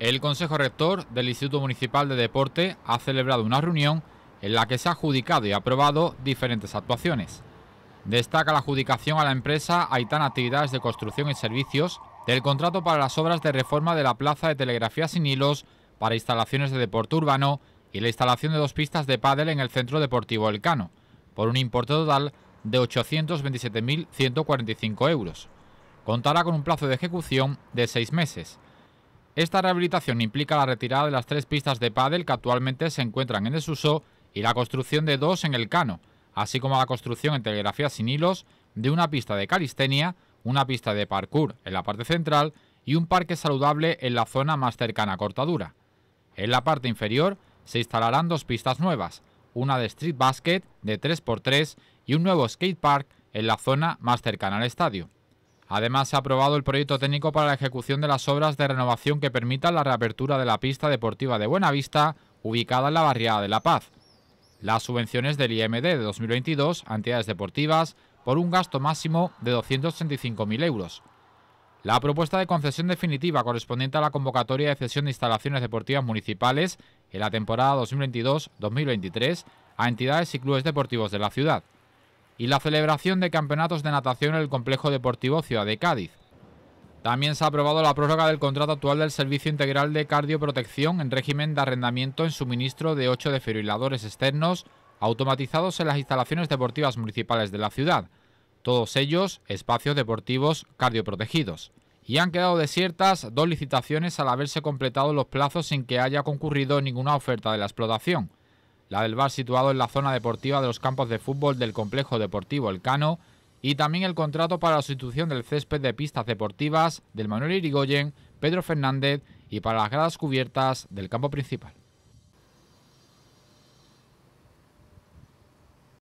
El Consejo Rector del Instituto Municipal de Deporte ha celebrado una reunión en la que se ha adjudicado y aprobado diferentes actuaciones. Destaca la adjudicación a la empresa Aitana Actividades de Construcción y Servicios del contrato para las obras de reforma de la plaza de telegrafía sin hilos para instalaciones de deporte urbano y la instalación de dos pistas de pádel en el Centro Deportivo Elcano, por un importe total de 827.145 euros. Contará con un plazo de ejecución de seis meses esta rehabilitación implica la retirada de las tres pistas de pádel que actualmente se encuentran en desuso y la construcción de dos en el Cano, así como la construcción en telegrafía sin hilos de una pista de calistenia, una pista de parkour en la parte central y un parque saludable en la zona más cercana a Cortadura. En la parte inferior se instalarán dos pistas nuevas, una de street basket de 3x3 y un nuevo skate park en la zona más cercana al estadio. Además, se ha aprobado el proyecto técnico para la ejecución de las obras de renovación que permitan la reapertura de la pista deportiva de Buenavista, ubicada en la barriada de La Paz. Las subvenciones del IMD de 2022 a entidades deportivas por un gasto máximo de 285.000 euros. La propuesta de concesión definitiva correspondiente a la convocatoria de cesión de instalaciones deportivas municipales en la temporada 2022-2023 a entidades y clubes deportivos de la ciudad y la celebración de campeonatos de natación en el Complejo Deportivo Ciudad de Cádiz. También se ha aprobado la prórroga del contrato actual del Servicio Integral de Cardioprotección en régimen de arrendamiento en suministro de ocho defibriladores externos automatizados en las instalaciones deportivas municipales de la ciudad, todos ellos espacios deportivos cardioprotegidos. Y han quedado desiertas dos licitaciones al haberse completado los plazos sin que haya concurrido ninguna oferta de la explotación la del bar situado en la zona deportiva de los campos de fútbol del complejo deportivo Elcano y también el contrato para la sustitución del césped de pistas deportivas del Manuel Irigoyen, Pedro Fernández y para las gradas cubiertas del campo principal.